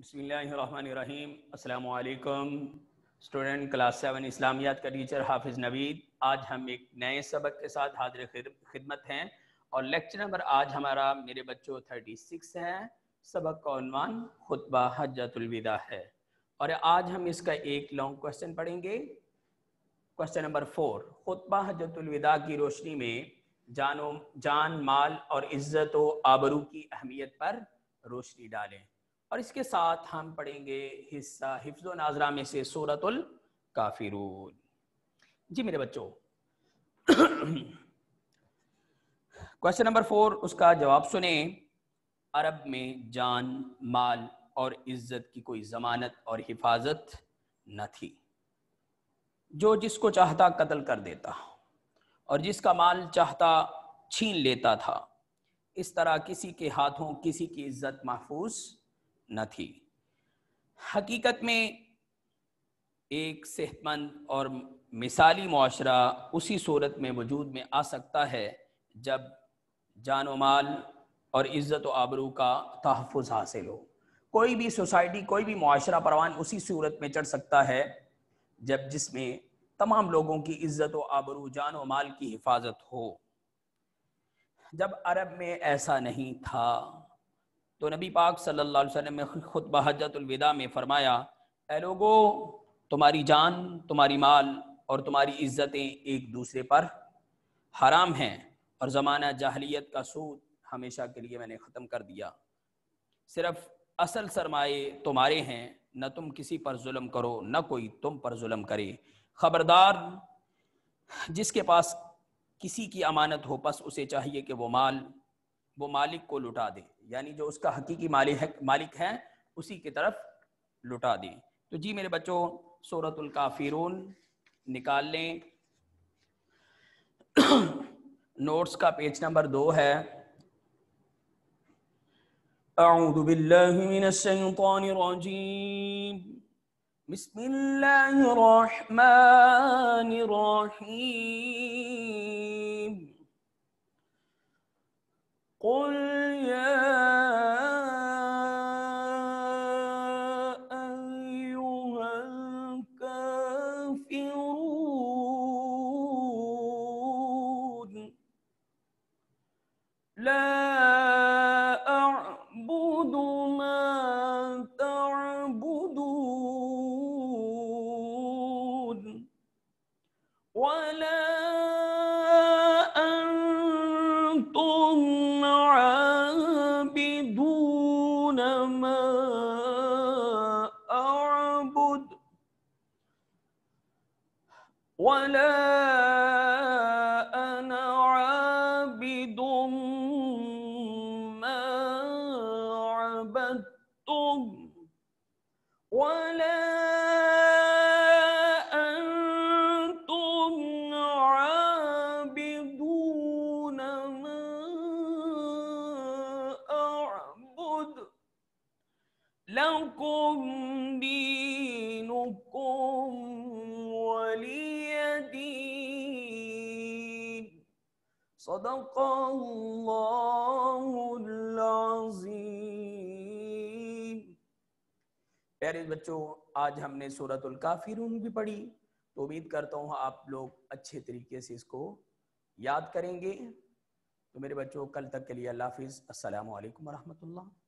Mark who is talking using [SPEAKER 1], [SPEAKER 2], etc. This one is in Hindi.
[SPEAKER 1] बसमीम अल्लाम स्टूडेंट क्लास सेवन इस्लामियात का टीचर हाफिज़ नवीद आज हम एक नए सबक के साथ हाजिर खिदमत हैं और लेक्चर नंबर आज हमारा मेरे बच्चों थर्टी सिक्स है सबक का अनवान खुतबा हजतुलविदा है और आज हम इसका एक लॉन्ग क्वेश्चन पढ़ेंगे क्वेश्चन नंबर फोर खुतबा हजतुलविदा की रोशनी में जानो जान माल और इज्जत व आबरू की अहमियत पर रोशनी डालें और इसके साथ हम पढ़ेंगे हिस्सा हिफ्ज नाजरा में से सूरतुल काफिरून जी मेरे बच्चों क्वेश्चन नंबर फोर उसका जवाब सुने अरब में जान माल और इज्जत की कोई जमानत और हिफाजत न थी जो जिसको चाहता कत्ल कर देता और जिसका माल चाहता छीन लेता था इस तरह किसी के हाथों किसी की इज्जत महफूज नहीं हकीकत में एक सेहतमंद और मिसाली माशरा उसी सूरत में वजूद में आ सकता है जब जान माल और इज़्ज़त आबरू का तहफ़ हासिल हो कोई भी सोसाइटी कोई भी माशरा परवान उसी सूरत में चढ़ सकता है जब जिसमें तमाम लोगों की इज़्ज़त आबरू जान माल की हिफाजत हो जब अरब में ऐसा नहीं था तो नबी पाक सल्लल्लाहु अलैहि वसल्लम ने खुतबा में फरमाया ए लोगो तुम्हारी जान तुम्हारी माल और तुम्हारी इज्जतें एक दूसरे पर हराम हैं और ज़माना जाहलीत का सूद हमेशा के लिए मैंने ख़त्म कर दिया सिर्फ असल सरमाए तुम्हारे हैं न तुम किसी पर जुल्म करो न कोई तुम पर जुल्म करे ख़बरदार जिसके पास किसी की अमानत हो बस उसे चाहिए कि वो माल वो मालिक को लुटा दे यानी जो उसका हकीकी मालिक है मालिक है उसी की तरफ लुटा दें तो जी मेरे बच्चों सूरतुल काफिरून निकाल लें नोट्स का पेज नंबर दो है
[SPEAKER 2] أعوذ بالله من الشيطان الرجيم بسم الله الرحمن الرحيم لا أعبد ما تعبدون ولا أنتم عابدون ما أعبد ولا لكم دينكم ولي دين صدق الله العظيم
[SPEAKER 1] प्यारे बच्चों आज हमने सूरतुल काफिरून भी पढ़ी तो उम्मीद करता हूँ आप लोग अच्छे तरीके से इसको याद करेंगे तो मेरे बच्चों कल तक के लिए अल्लाह हाफिज़ असल वरहमल